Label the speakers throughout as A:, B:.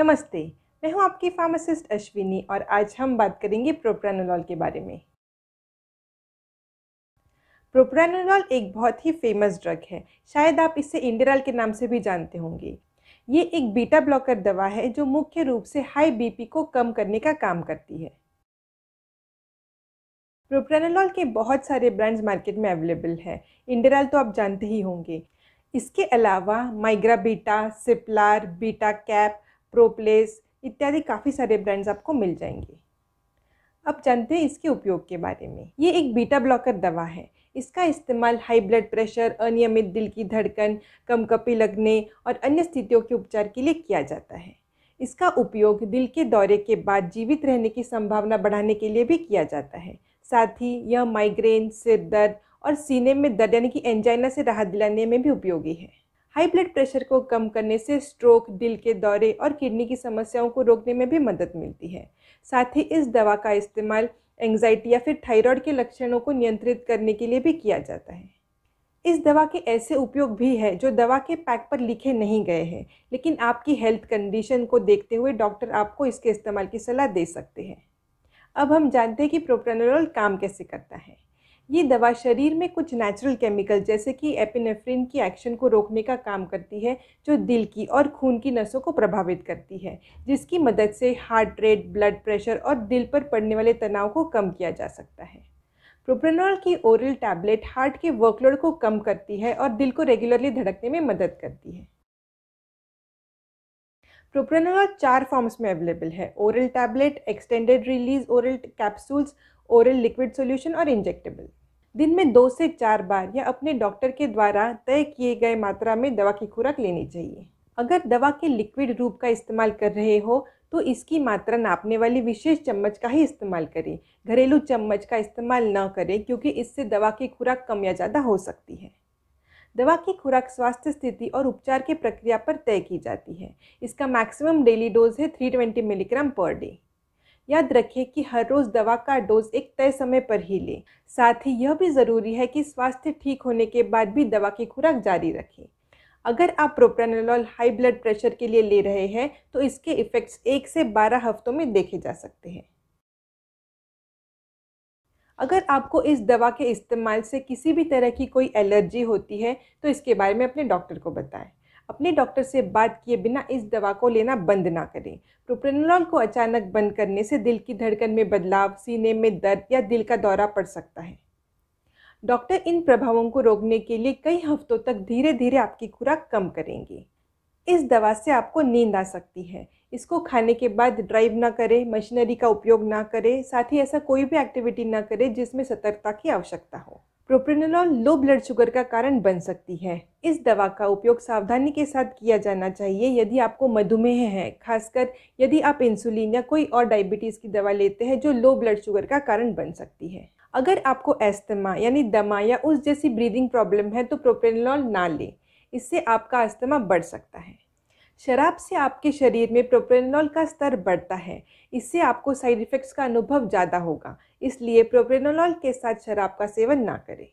A: नमस्ते मैं हूं आपकी फार्मासिस्ट अश्विनी और आज हम बात करेंगे प्रोप्रानोलॉल के बारे में प्रोप्रानोलॉल एक बहुत ही फेमस ड्रग है शायद आप इसे इंडेराल के नाम से भी जानते होंगे ये एक बीटा ब्लॉकर दवा है जो मुख्य रूप से हाई बीपी को कम करने का काम करती है प्रोप्रानोलॉल के बहुत सारे ब्रांड्स मार्केट में अवेलेबल है इंडेराल तो आप जानते ही होंगे इसके अलावा माइग्रा बीटा सिप्लार बीटा कैप प्रोप्लेस इत्यादि काफ़ी सारे ब्रांड्स आपको मिल जाएंगे अब जानते हैं इसके उपयोग के बारे में ये एक बीटा ब्लॉकर दवा है इसका इस्तेमाल हाई ब्लड प्रेशर अनियमित दिल की धड़कन कम कपी लगने और अन्य स्थितियों के उपचार के लिए किया जाता है इसका उपयोग दिल के दौरे के बाद जीवित रहने की संभावना बढ़ाने के लिए भी किया जाता है साथ ही यह माइग्रेन सिर दर्द और सीने में दर्द यानी कि एंजाइना से राहत दिलाने में भी उपयोगी है हाई ब्लड प्रेशर को कम करने से स्ट्रोक दिल के दौरे और किडनी की समस्याओं को रोकने में भी मदद मिलती है साथ ही इस दवा का इस्तेमाल एंग्जाइटी या फिर थायराइड के लक्षणों को नियंत्रित करने के लिए भी किया जाता है इस दवा के ऐसे उपयोग भी हैं जो दवा के पैक पर लिखे नहीं गए हैं लेकिन आपकी हेल्थ कंडीशन को देखते हुए डॉक्टर आपको इसके इस्तेमाल की सलाह दे सकते हैं अब हम जानते हैं कि प्रोप्रेनोलॉल काम कैसे करता है ये दवा शरीर में कुछ नेचुरल केमिकल जैसे कि एपिनेफ्रिन की एक्शन को रोकने का काम करती है जो दिल की और खून की नसों को प्रभावित करती है जिसकी मदद से हार्ट रेट ब्लड प्रेशर और दिल पर पड़ने वाले तनाव को कम किया जा सकता है प्रोप्रेनॉल की ओरल टैबलेट हार्ट के वर्कलोड को कम करती है और दिल को रेगुलरली धड़कने में मदद करती है प्रोप्रेनोल चार फॉर्म्स में अवेलेबल है oral tablet extended release oral capsules oral liquid solution और इंजेक्टेबल दिन में दो से चार बार या अपने डॉक्टर के द्वारा तय किए गए मात्रा में दवा की खुराक लेनी चाहिए अगर दवा के लिक्विड रूप का इस्तेमाल कर रहे हो तो इसकी मात्रा नापने वाली विशेष चम्मच का ही इस्तेमाल करें घरेलू चम्मच का इस्तेमाल न करें क्योंकि इससे दवा की खुराक कम या ज़्यादा हो सकती है दवा की खुराक स्वास्थ्य स्थिति और उपचार की प्रक्रिया पर तय की जाती है इसका मैक्सिमम डेली डोज है 320 मिलीग्राम पर डे याद रखें कि हर रोज़ दवा का डोज एक तय समय पर ही लें साथ ही यह भी ज़रूरी है कि स्वास्थ्य ठीक होने के बाद भी दवा की खुराक जारी रखें अगर आप प्रोप्रेनोलॉल हाई ब्लड प्रेशर के लिए ले रहे हैं तो इसके इफ़ेक्ट्स एक से बारह हफ्तों में देखे जा सकते हैं अगर आपको इस दवा के इस्तेमाल से किसी भी तरह की कोई एलर्जी होती है तो इसके बारे में अपने डॉक्टर को बताएं अपने डॉक्टर से बात किए बिना इस दवा को लेना बंद ना करें प्रोप्रेनोलॉल को अचानक बंद करने से दिल की धड़कन में बदलाव सीने में दर्द या दिल का दौरा पड़ सकता है डॉक्टर इन प्रभावों को रोकने के लिए कई हफ्तों तक धीरे धीरे आपकी खुराक कम करेंगे इस दवा से आपको नींद आ सकती है इसको खाने के बाद ड्राइव ना करें मशीनरी का उपयोग ना करें साथ ही ऐसा कोई भी एक्टिविटी ना करें जिसमें सतर्कता की आवश्यकता हो प्रोप्रेनोलॉल लो ब्लड शुगर का कारण बन सकती है इस दवा का उपयोग सावधानी के साथ किया जाना चाहिए यदि आपको मधुमेह है खासकर यदि आप इंसुलिन या कोई और डायबिटीज़ की दवा लेते हैं जो लो ब्लड शुगर का कारण बन सकती है अगर आपको एस्थमा यानी दमा या उस जैसी ब्रीदिंग प्रॉब्लम है तो प्रोप्रेनोलॉल ना लें इससे आपका अस्थमा बढ़ सकता है शराब से आपके शरीर में प्रोप्रेनोलॉल का स्तर बढ़ता है इससे आपको साइड इफ़ेक्ट्स का अनुभव ज़्यादा होगा इसलिए प्रोप्रेनोलॉल के साथ शराब का सेवन ना करें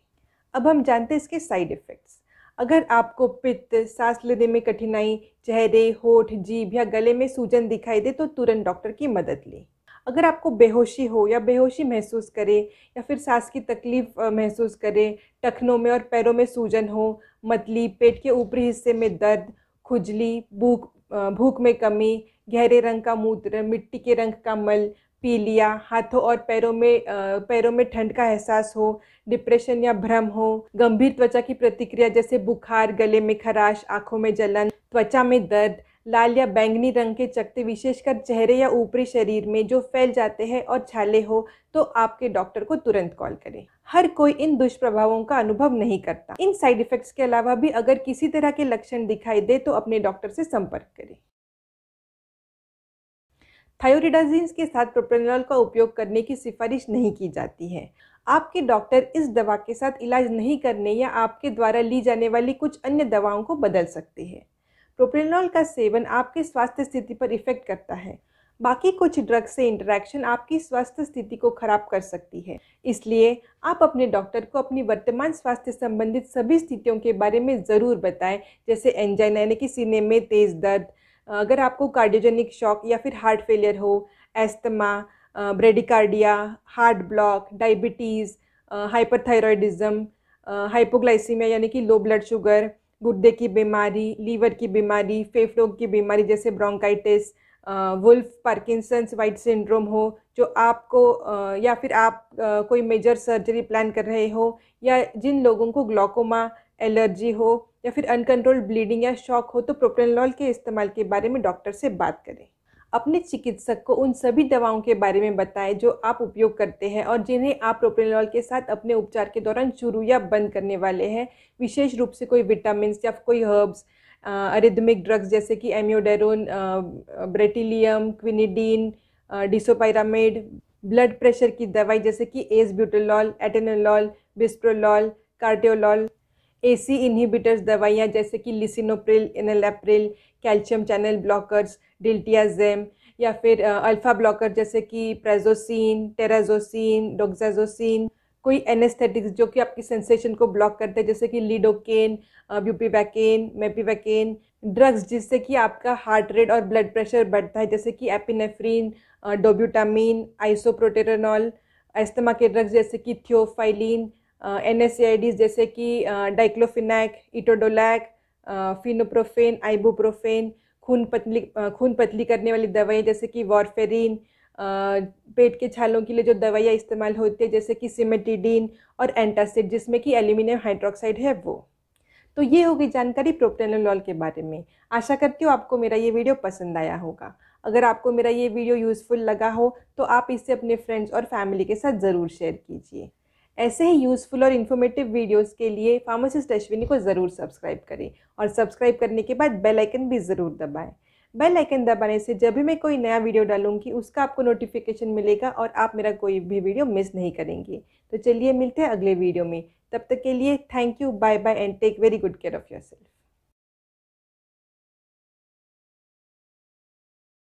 A: अब हम जानते हैं इसके साइड इफ़ेक्ट्स अगर आपको पित्त सांस लेने में कठिनाई चेहरे होठ जीभ या गले में सूजन दिखाई दे तो तुरंत डॉक्टर की मदद लें अगर आपको बेहोशी हो या बेहोशी महसूस करें या फिर सांस की तकलीफ महसूस करें टखनों में और पैरों में सूजन हो मतली पेट के ऊपरी हिस्से में दर्द खुजली भूख भूख में कमी गहरे रंग का मूत्र मिट्टी के रंग का मल पी लिया हाथों और पैरों में पैरों में ठंड का एहसास हो डिप्रेशन या भ्रम हो गंभीर त्वचा की प्रतिक्रिया जैसे बुखार गले में खराश आंखों में जलन त्वचा में दर्द लाल या बैंगनी रंग के चकते विशेषकर चेहरे या ऊपरी शरीर में जो फैल जाते हैं और छाले हो तो आपके डॉक्टर को तुरंत कॉल करें हर कोई इन दुष्प्रभावों का अनुभव नहीं करता इन साइड इफेक्ट्स के अलावा भी अगर किसी तरह के लक्षण दिखाई दे तो अपने डॉक्टर से संपर्क करें थायोरिडाजीन्स के साथ प्रोपेनल का उपयोग करने की सिफारिश नहीं की जाती है आपके डॉक्टर इस दवा के साथ इलाज नहीं करने या आपके द्वारा ली जाने वाली कुछ अन्य दवाओं को बदल सकते हैं प्रोपेनॉल का सेवन आपके स्वास्थ्य स्थिति पर इफेक्ट करता है बाकी कुछ ड्रग्स से इंटरेक्शन आपकी स्वास्थ्य स्थिति को खराब कर सकती है इसलिए आप अपने डॉक्टर को अपनी वर्तमान स्वास्थ्य संबंधित सभी स्थितियों के बारे में ज़रूर बताएं जैसे एंजाइन यानी कि सीने में तेज़ दर्द अगर आपको कार्डियोजेनिक शॉक या फिर हार्ट फेलियर हो asthma bradycardia heart block diabetes hyperthyroidism hypoglycaemia यानी कि लो ब्लड शुगर गुर्दे की बीमारी लीवर की बीमारी फेफड़ों की बीमारी जैसे bronchitis Wolff Parkinson's White syndrome हो जो आपको या फिर आप कोई मेजर सर्जरी प्लान कर रहे हो या जिन लोगों को ग्लॉकोमा एलर्जी हो या फिर अनकंट्रोल्ड ब्लीडिंग या शॉक हो तो प्रोप्रेनलॉल के इस्तेमाल के बारे में डॉक्टर से बात करें अपने चिकित्सक को उन सभी दवाओं के बारे में बताएं जो आप उपयोग करते हैं और जिन्हें आप प्रोप्रेनॉल के साथ अपने उपचार के दौरान शुरू या बंद करने वाले हैं विशेष रूप से कोई विटामिन या कोई हर्ब्स अरिदमिक ड्रग्स जैसे कि amiodarone bretylium quinidine disopyramide blood pressure की दवाई जैसे कि acebutolol atenolol bisoprolol carteolol ACE inhibitors दवाइयाँ जैसे कि lisinopril enalapril calcium channel blockers diltiazem या फिर अल्फ़ा ब्लॉकर जैसे कि प्रेजोसिन टेराजोसिन डोगजाजोसिन कोई एनेस्थेटिक्स जो कि आपकी सेंसेशन को ब्लॉक करते हैं जैसे कि लिडोकेन ब्यूपीवैकेन मेपीवैकेन ड्रग्स जिससे कि आपका हार्ट रेट और ब्लड प्रेशर बढ़ता है जैसे कि एपिनेफ्रीन डोब्यूटामिन आइसोप्रोटेरनॉल एस्तमा के ड्रग्स जैसे कि थियोफाइलिन एन जैसे कि डाइक्लोफिनैक इटोडोलैक फिनोप्रोफेन आइबोप्रोफेन खून पतली खून पतली करने वाली दवाएं जैसे कि वॉरफेरिन पेट के छालों के लिए जो दवाइयाँ इस्तेमाल होती है जैसे कि सिमेटिडीन और एंटासिड जिसमें कि एल्यूमिनियम हाइड्रोक्साइड है वो तो ये होगी जानकारी प्रोप्टेनोलॉल के बारे में आशा करती हूँ आपको मेरा ये वीडियो पसंद आया होगा अगर आपको मेरा ये वीडियो यूज़फुल लगा हो तो आप इसे अपने फ्रेंड्स और फैमिली के साथ ज़रूर शेयर कीजिए ऐसे ही यूज़फुल और इन्फॉर्मेटिव वीडियोस के लिए फार्मासिस्ट अश्विनी को ज़रूर सब्सक्राइब करें और सब्सक्राइब करने के बाद बेल आइकन भी ज़रूर दबाएं बेल आइकन दबाने से जब भी मैं कोई नया वीडियो डालूंगी उसका आपको नोटिफिकेशन मिलेगा और आप मेरा कोई भी वीडियो मिस नहीं करेंगे तो चलिए मिलते हैं अगले वीडियो में तब तक के लिए thank you bye bye and take very good care of your self